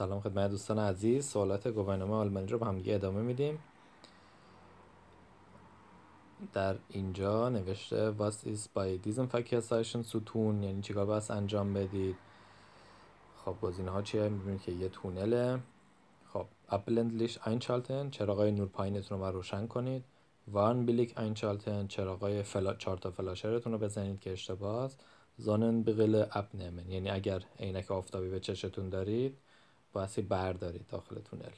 سلام خدمت دوستان عزیز سوالات گوبرنامه آلمانی رو با هم ادامه میدیم در اینجا نوشته was is by diesem verkehrszeichen یعنی چیکار باید انجام بدید خب گزینه ها چیه میبینید که یه تونله خب abblendlicht einschalten چراغای نور پایینتون رو روشن کنید وان بلیک einschalten چراغای فلا... چهار فلاشرتون رو بزنید که اشتباه زانن بغل اپنمن یعنی اگر عینک آفتابی به چشتون دارید باید بردارید داخل تونل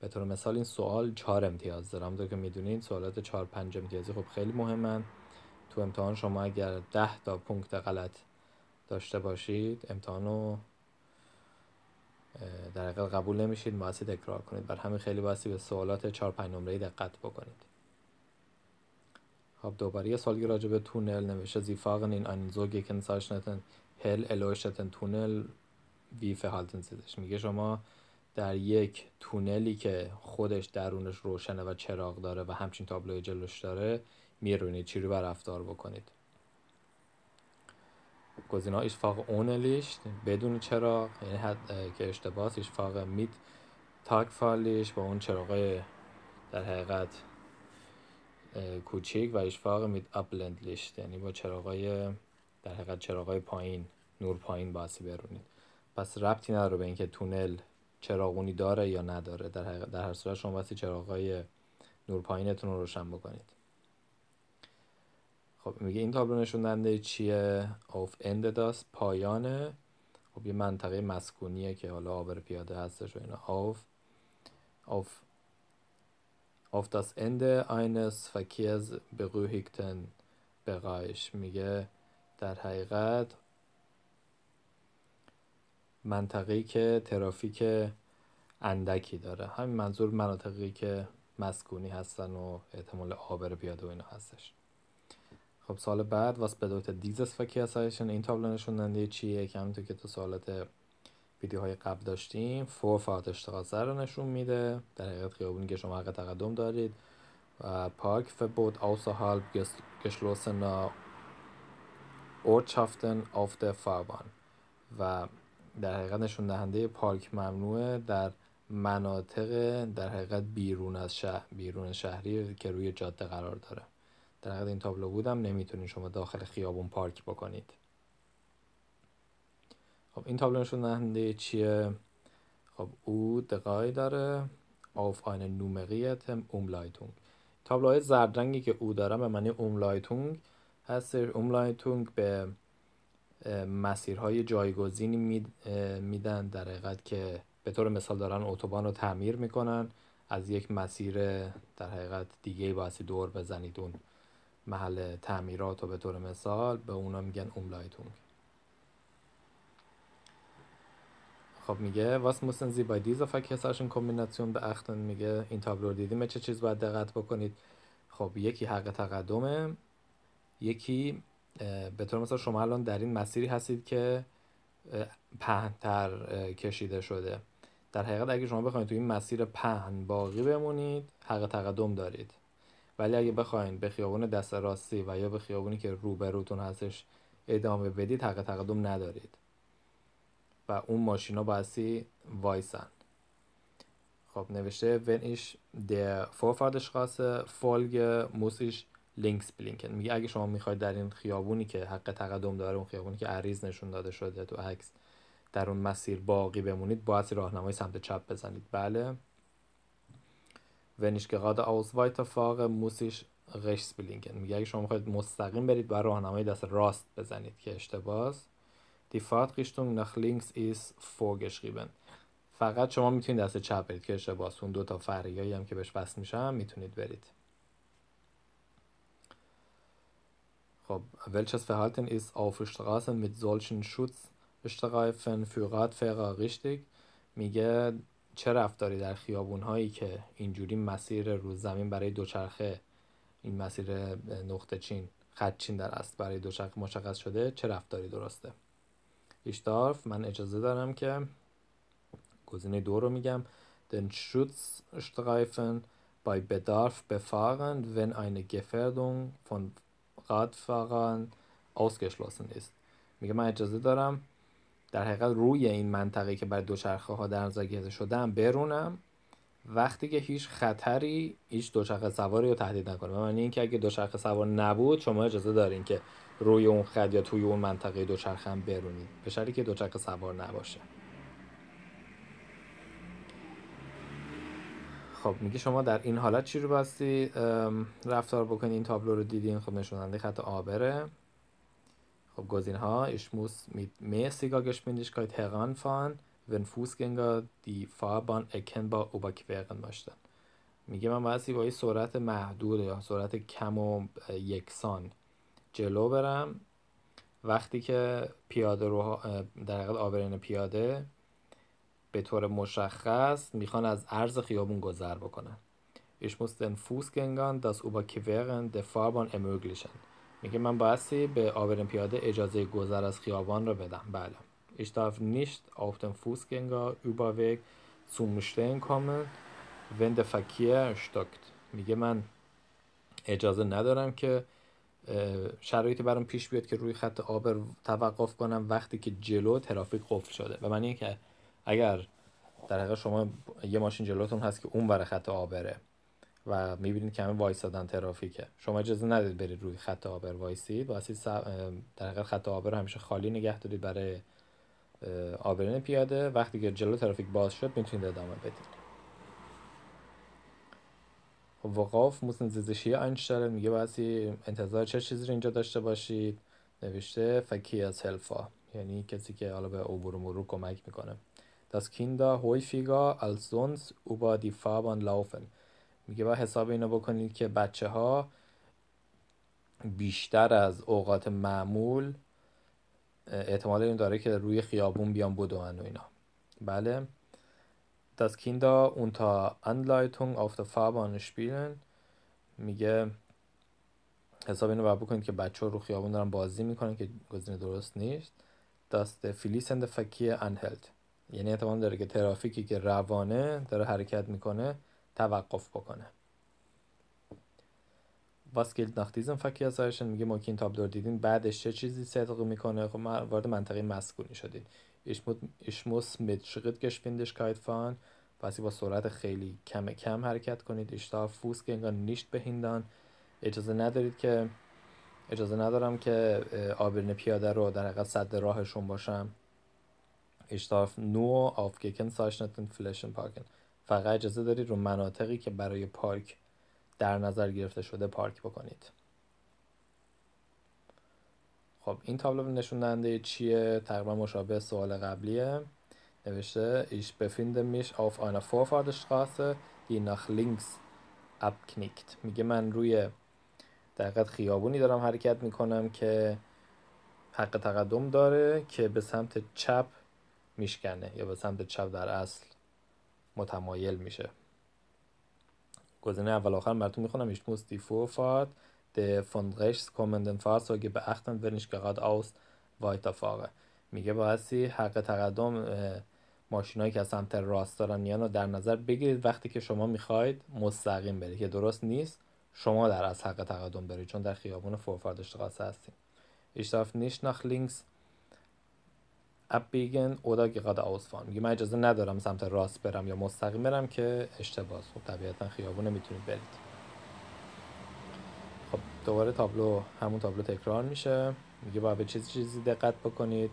به طور مثال این سوال چهار امتیاز داره همونطور که میدونید سوالات چهار پنج امتیازی خب خیلی مهمن تو امتحان شما اگر ده تا پونکت غلط داشته باشید امتحان رو در حقیقت قبول نمیشید بایستی تکرار کنید بر همین خیلی بایستی به سوالات چهار پنج نمره دقت بکنید خب دوباره یه سوالی راجع به تونل نوشته زیفاغن این انزوگ یکن ساشنتن هل الوشتن تونل وی فهالتن سیدش میگه شما در یک تونلی که خودش درونش روشنه و چراغ داره و همچین تابلوی جلوش داره میرونید چی رو رفتار بکنید گزینا فاق اونلیشت بدون چراغ یعنی حد که اشتباه فاق میت تاک فالیش با اون چراغه در حقیقت کوچیک و اشفاق میت لیشت یعنی با چراغای در حقیقت چراغای پایین نور پایین باسی برونید پس ربطی نداره به اینکه تونل چراغونی داره یا نداره در, در هر صورت شما واسه چراغای نور پایینتون رو روشن بکنید خب میگه این تابلو نشوندنده چیه آف اند داست پایانه خب یه منطقه مسکونیه که حالا آبر پیاده هستش و اینا آف آف آف داس اند eines verkehrs میگه در حقیقت منطقه‌ای که ترافیک اندکی داره همین منظور مناطقی که مسکونی هستن و احتمال آبر بیاد و اینا هستش خب سال بعد واس بدوت دیزس فکی اسایشن این تابلو نشون چیه که همونطور که تو سوالات ویدیوهای قبل داشتیم فور فاد اشتغال رو نشون میده در حقیقت خیابونی که شما حق تقدم دارید و پارک فبود هالب گشلوسن اورتشافتن auf der فاربان و در حقیقت نشون دهنده پارک ممنوعه در مناطق در حقیقت بیرون از شهر بیرون شهری که روی جاده قرار داره در حقیقت این تابلو بودم نمیتونید شما داخل خیابون پارک بکنید خب این تابلو نشون دهنده چیه خب او دقای داره آف آین نومقیت اوملایتونگ تابلوهای زرد رنگی که او داره به معنی اوملایتونگ هست اوملایتونگ به مسیرهای جایگزینی میدن در حقیقت که به طور مثال دارن اتوبان رو تعمیر میکنن از یک مسیر در حقیقت دیگه باید دور بزنید اون محل تعمیرات و به طور مثال به اونا میگن اوملایتونگ خب میگه واس موسن زی بای دیز به میگه این تابلو دیدیم چه چیز باید دقت بکنید خب یکی حق تقدمه یکی به طور مثلا شما الان در این مسیری هستید که پهنتر کشیده شده در حقیقت اگه شما بخواید تو این مسیر پهن باقی بمونید حق تقدم دارید ولی اگه بخواین به خیابون دست راستی و یا به خیابونی که روبروتون هستش ادامه بدید حق تقدم ندارید و اون ماشینا باسی وایسن خب نوشته ونیش در der Vorfahrt موسیش، لینکس بلینکن میگه اگه شما میخواید در این خیابونی که حق تقدم داره اون خیابونی که عریض نشون داده شده تو عکس در اون مسیر باقی بمونید باید راهنمای سمت چپ بزنید بله ونیش که قاد وایت فاق موسیش غشس بلینکن میگه اگه شما میخواید مستقیم برید برای راهنمای دست راست بزنید که اشتباس. دی Fahrtrichtung nach links فوگش vorgeschrieben فقط شما میتونید دست چپ برید که اشتباس اون دو تا هم که بهش وصل میشن میتونید برید Welches Verhalten ist auf Straßen mit solchen Schutzstreifen für Radfahrer richtig میگه چه رفتاری در خیابون هایی که اینجوری مسیر رو زمین برای دوچرخه این مسیر نقطه چین خدچین در است برای دوچرخه مشخص شده چه رفتاری درسته ایشتارف من اجازه دارم که گزینه دو رو میگم den Schutzstreifen bei Bedarf befahren, wenn eine Gefährdung von Radfahrern ausgeschlossen ist میگه من اجازه دارم در حقیقت روی این منطقه که برای دوچرخه ها در نظر گرفته شدم برونم وقتی که هیچ خطری هیچ دوچرخه سواری رو تهدید نکنه به معنی اینکه اگه دوچرخه سوار نبود شما اجازه دارین که روی اون خط یا توی اون منطقه دوچرخه هم برونید به شرطی که دوچرخه سوار نباشه خب میگه شما در این حالت چی رو باستی رفتار بکنی این تابلو رو دیدین خب نشوننده خط آبره خب گزینه ها ich muss mit mäßiger Geschwindigkeit heranfahren wenn Fußgänger die Fahrbahn erkennbar überqueren möchten میگه من واسه با سرعت محدود یا سرعت کم و یکسان جلو برم وقتی که پیاده رو در حقیقت آبرین پیاده به طور مشخص میخوان از عرض خیابون گذر بکنن ایش muss den Fußgängern das Überqueren der میگه من بایستی به آبرین پیاده اجازه گذر از خیابان را بدم بله ایش darf nicht auf den Fußgänger Überweg zum Stehen kommen wenn میگه من اجازه ندارم که شرایطی برام پیش بیاد که روی خط آبر توقف کنم وقتی که جلو ترافیک قفل شده و من اینکه اگر در حقیقت شما یه ماشین جلوتون هست که اون ور خط آبره و میبینید که همه وایستادن ترافیکه شما اجازه ندید برید روی خط آبر وایسید در حقیقت خط آبر همیشه خالی نگه دارید برای آبرین پیاده وقتی که جلو ترافیک باز شد میتونید ادامه بدید خب، وقاف موسن زیزشی داره میگه بعضی انتظار چه چیزی رو اینجا داشته باشید نوشته فکی از هلفا یعنی کسی که حالا به عبور مرور کمک میکنه dass Kinder häufiger als sonst über die Fahrbahn laufen میگه و حساب اینو بکنید که بچه ها بیشتر از اوقات معمول احتمال این داره که روی خیابون بیان بدون و اینا بله dass Kinder unter Anleitung auf der Fahrbahn spielen میگه حساب اینو باید بکنید که بچه ها رو خیابون دارن بازی میکنن که گزینه درست نیست dass der fließende Verkehr anhält یعنی احتمال داره که ترافیکی که روانه داره حرکت میکنه توقف بکنه was gilt nach diesem سایشن میگه ما که این دیدین بعدش چه چیزی صدق میکنه خب وارد منطقه مسکونی شدید ich muss mit کایت فان پس با سرعت خیلی کم کم حرکت کنید تا darf نیشت nicht behindern اجازه ندارید که اجازه ندارم که آبرین پیاده رو در حقیقت صد راهشون باشم ich darf nur auf gekennzeichneten Flächen parken فقط اجازه دارید رو مناطقی که برای پارک در نظر گرفته شده پارک بکنید خب این تابلو نشون دهنده چیه تقریبا مشابه سوال قبلیه نوشته ich befinde mich auf einer Vorfahrtstraße, die nach links abknickt میگه من روی دقیقت خیابونی دارم حرکت میکنم که حق تقدم داره که به سمت چپ میشکنه یا به سمت چپ در اصل متمایل میشه گزینه اول آخر براتون میخونم ich ده die کومندن فارس و به به اختن ورنش wenn آوست geradeaus میگه بایستی حق تقدم ماشینایی که از سمت راست دارن میان رو در نظر بگیرید وقتی که شما میخواید مستقیم برید که درست نیست شما در از حق تقدم برید چون در خیابون فورفارد اشتغاسه هستید ایش abbiegen oder geradeaus fahren. میگه من اجازه ندارم سمت راست برم یا مستقیم برم که اشتباه خب طبیعتا خیابون نمیتونید برید خب دوباره تابلو همون تابلو تکرار میشه میگه باید به چیز چیزی دقت بکنید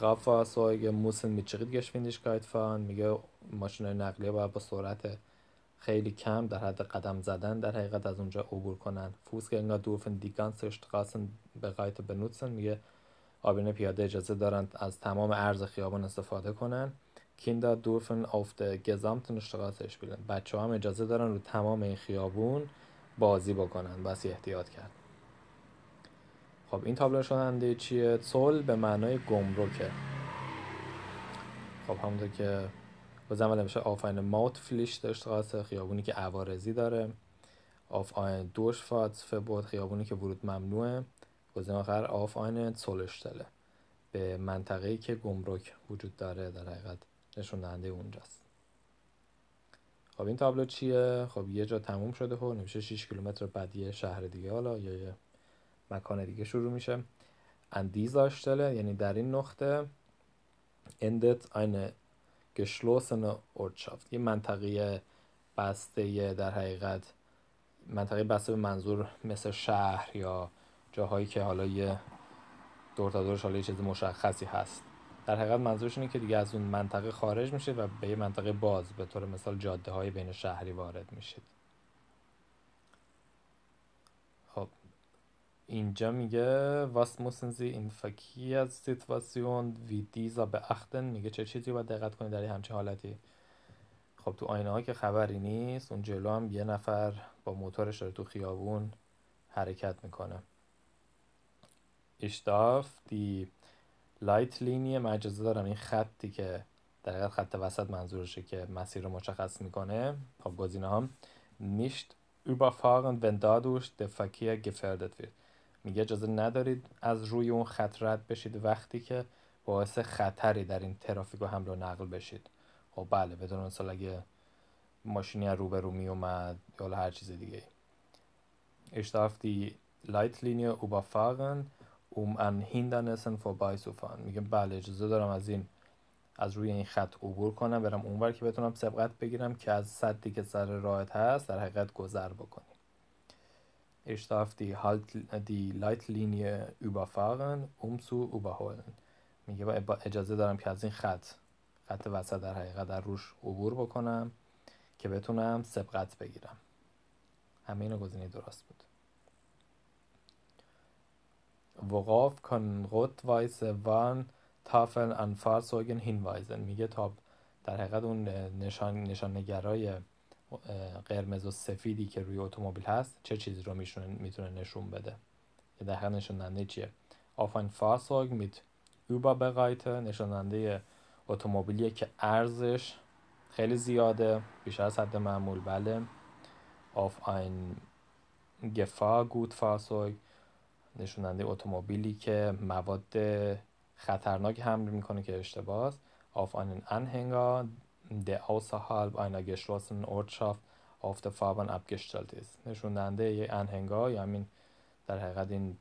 موسن müssen mit Schrittgeschwindigkeit فان. میگه ماشین نقلیه باید با سرعت خیلی کم در حد قدم زدن در حقیقت از اونجا عبور کنن Fußgänger dürfen die ganze به قایت benutzen میگه آبین پیاده اجازه دارند از تمام عرض خیابان استفاده کنند کیندا دورفن آفت گزامتن اشتغالش بیلن بچه هم اجازه دارند رو تمام این خیابون بازی بکنن بس احتیاط کرد خب این تابلو شدنده چیه؟ سول به معنای گمرکه خب همونطور که بازم میشه آفاین موت فلیش اشتغاس خیابونی که عوارضی داره آف آین دوش فات فبوت خیابونی که ورود ممنوعه گزینه آخر آین سولشتله به منطقه‌ای که گمرک وجود داره در حقیقت نشون اونجاست خب این تابلو چیه خب یه جا تموم شده و نمیشه 6 کیلومتر بعدی شهر دیگه حالا یا یه مکان دیگه شروع میشه اندیز آشتله یعنی در این نقطه اندت این گشلوسن اورچافت یه منطقه بسته در حقیقت منطقه بسته به منظور مثل شهر یا جاهایی که حالا یه دور تا دورش حالا یه چیز مشخصی هست در حقیقت منظورش اینه که دیگه از اون منطقه خارج میشه و به یه منطقه باز به طور مثال جاده های بین شهری وارد میشید خب اینجا میگه این این فکی سیتواسیون وی وی به اختن میگه چه چیزی باید دقت کنید در همچین حالتی خب تو آینه ها که خبری نیست اون جلو هم یه نفر با موتورش داره تو خیابون حرکت میکنه دی لایت Leitlinie من اجازه دارم این خطی که در خط وسط منظورشه که مسیر رو مشخص میکنه خب گزینه هم nicht überfahren wenn dadurch میگه اجازه ندارید از روی اون خط رد بشید وقتی که باعث خطری در این ترافیک و حمل و نقل بشید خب بله بدون مثال اگه ماشینی از روبرو میومد یا هر چیز دیگه اشتاف دی لایت لینیه اوبافاغن um an سو vorbeizufahren میگه بله اجازه دارم از این از روی این خط عبور کنم برم اونور که بتونم سبقت بگیرم که از صدی که سر راهت هست در حقیقت گذر بکنیم Ich darf die, halt, die Leitlinie überfahren, um zu überholen. میگه با اجازه دارم که از این خط خط وسط در حقیقت در روش عبور بکنم که بتونم سبقت بگیرم همه اینو گزینه درست بود worauf können rot-weiße Warntafeln an Fahrzeugen hinweisen میگه تا در حقیقت اون نشان نشانگرای قرمز و سفیدی که روی اتومبیل هست چه چیزی رو میتونه نشون بده یا در حقیقت نشاننده چیه این میت میت mit Überbereite نشاننده اتومبیلی که ارزش خیلی زیاده بیشتر از حد معمول بله گفا گود فاسوگ نشوننده اتومبیلی که مواد خطرناک حمل میکنه که اشتباه است auf einen Anhänger, außerhalb einer geschlossenen Ortschaft auf der Fahrbahn abgestellt نشوننده یه انهنگا یا همین در حقیقت این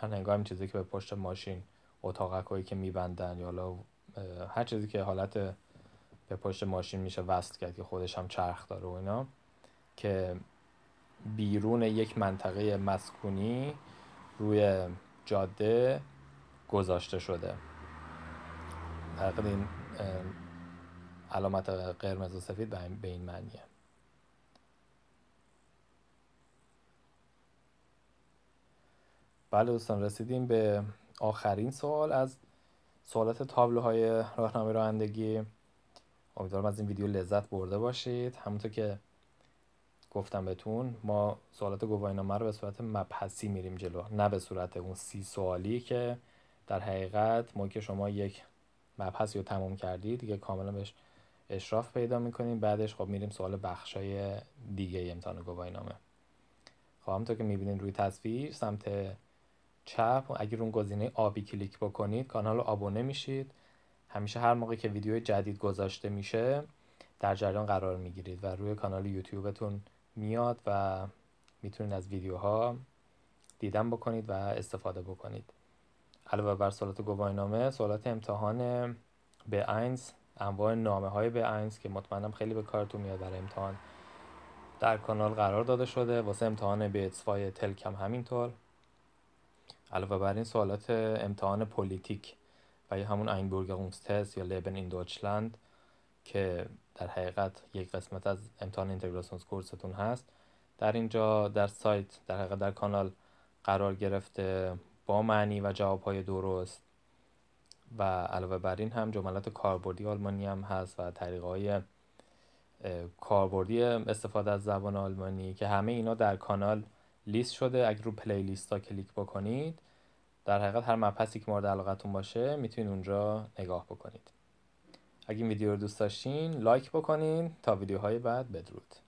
انهنگا همین چیزی که به پشت ماشین اتاقه هایی که میبندن یا هر چیزی که حالت به پشت ماشین میشه وصل کرد که خودش هم چرخ داره و اینا که بیرون یک منطقه مسکونی روی جاده گذاشته شده این علامت قرمز و سفید به این معنیه بله دوستان رسیدیم به آخرین سوال از سوالات تابلوهای راهنمای رانندگی امیدوارم از این ویدیو لذت برده باشید همونطور که گفتم بهتون ما سوالات گواهینامه رو به صورت مبحثی میریم جلو نه به صورت اون سی سوالی که در حقیقت ما که شما یک مبحثی رو تموم کردید دیگه کاملا بهش اشراف پیدا میکنیم بعدش خب میریم سوال بخشای دیگه امتحان گواهینامه خب همونطور که میبینید روی تصویر سمت چپ اگر اون گزینه آبی کلیک بکنید کانال رو آبونه میشید همیشه هر موقع که ویدیو جدید گذاشته میشه در جریان قرار میگیرید و روی کانال یوتیوبتون میاد و میتونید از ویدیوها دیدن بکنید و استفاده بکنید علاوه بر سوالات نامه سوالات امتحان به اینز انواع نامه های به اینز که مطمئنم خیلی به کارتون میاد برای امتحان در کانال قرار داده شده واسه امتحان به اتصفای تلکم همینطور علاوه بر این سوالات امتحان پلیتیک و یا همون اینبورگ اونستس یا لبن این دوچلند که در حقیقت یک قسمت از امتحان اینتگراسیون کورستون هست در اینجا در سایت در حقیقت در کانال قرار گرفته با معنی و جوابهای درست و علاوه بر این هم جملات کاربردی آلمانی هم هست و طریق های کاربردی استفاده از زبان آلمانی که همه اینا در کانال لیست شده اگر رو پلی لیست ها کلیک بکنید در حقیقت هر مبحثی که مورد علاقتون باشه میتونید اونجا نگاه بکنید اگه این ویدیو رو دوست داشتین لایک بکنین تا ویدیوهای بعد بدرود